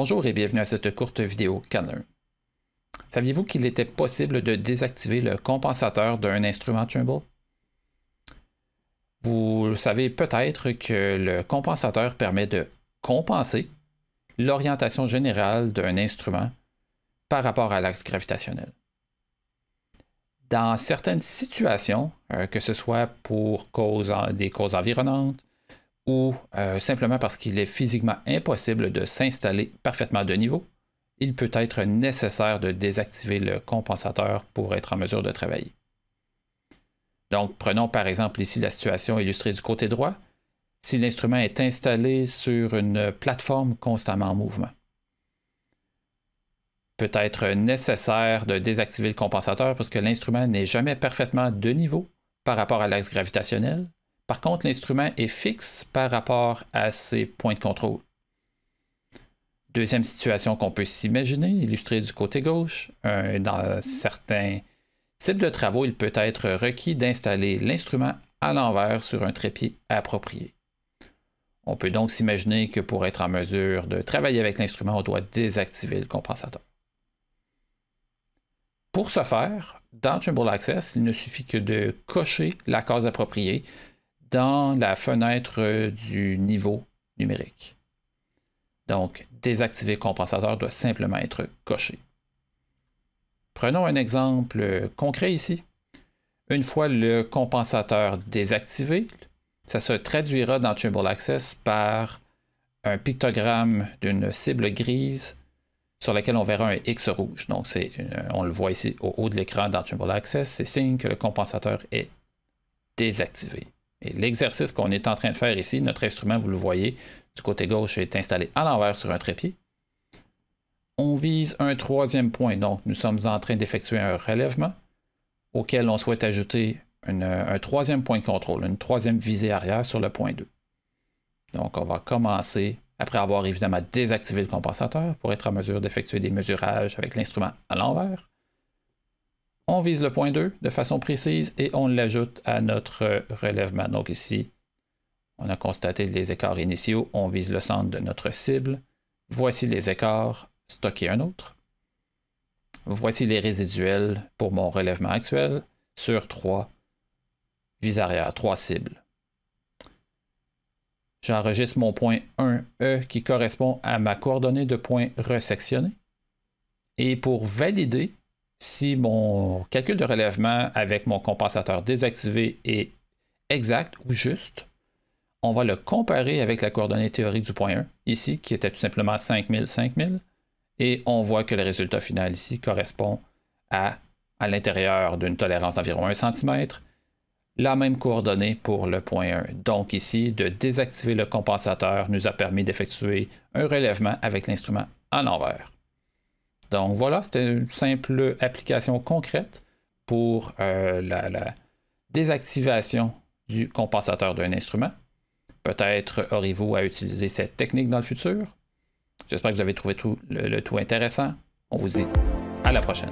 Bonjour et bienvenue à cette courte vidéo Canon. Saviez-vous qu'il était possible de désactiver le compensateur d'un instrument Trimble? Vous savez peut-être que le compensateur permet de compenser l'orientation générale d'un instrument par rapport à l'axe gravitationnel. Dans certaines situations, euh, que ce soit pour cause, des causes environnantes, ou euh, simplement parce qu'il est physiquement impossible de s'installer parfaitement de niveau, il peut être nécessaire de désactiver le compensateur pour être en mesure de travailler. Donc, prenons par exemple ici la situation illustrée du côté droit, si l'instrument est installé sur une plateforme constamment en mouvement. Peut être nécessaire de désactiver le compensateur parce que l'instrument n'est jamais parfaitement de niveau par rapport à l'axe gravitationnel par contre, l'instrument est fixe par rapport à ses points de contrôle. Deuxième situation qu'on peut s'imaginer, illustrée du côté gauche, euh, dans certains types de travaux, il peut être requis d'installer l'instrument à l'envers sur un trépied approprié. On peut donc s'imaginer que pour être en mesure de travailler avec l'instrument, on doit désactiver le compensateur. Pour ce faire, dans Trimble Access, il ne suffit que de cocher la case appropriée dans la fenêtre euh, du niveau numérique. Donc, désactiver compensateur doit simplement être coché. Prenons un exemple euh, concret ici. Une fois le compensateur désactivé, ça se traduira dans Trimble Access par un pictogramme d'une cible grise sur laquelle on verra un X rouge. Donc, euh, on le voit ici au haut de l'écran dans Trimble Access. C'est signe que le compensateur est désactivé. Et l'exercice qu'on est en train de faire ici, notre instrument, vous le voyez, du côté gauche est installé à l'envers sur un trépied. On vise un troisième point, donc nous sommes en train d'effectuer un relèvement auquel on souhaite ajouter un troisième point de contrôle, une troisième visée arrière sur le point 2. Donc on va commencer, après avoir évidemment désactivé le compensateur pour être en mesure d'effectuer des mesurages avec l'instrument à l'envers, on vise le point 2 de façon précise et on l'ajoute à notre relèvement. Donc ici, on a constaté les écarts initiaux, on vise le centre de notre cible. Voici les écarts, stocker un autre. Voici les résiduels pour mon relèvement actuel sur trois vis arrière, trois cibles. J'enregistre mon point 1E qui correspond à ma coordonnée de point resectionné. Et pour valider, si mon calcul de relèvement avec mon compensateur désactivé est exact ou juste, on va le comparer avec la coordonnée théorique du point 1, ici, qui était tout simplement 5000, 5000, et on voit que le résultat final ici correspond à, à l'intérieur d'une tolérance d'environ 1 cm, la même coordonnée pour le point 1. Donc ici, de désactiver le compensateur nous a permis d'effectuer un relèvement avec l'instrument en l'envers. Donc voilà, c'était une simple application concrète pour euh, la, désactivation du compensateur d'un instrument. Peut-être aurez-vous à utiliser cette technique dans le futur. J'espère que vous avez trouvé le, le tout intéressant. On vous dit à la prochaine.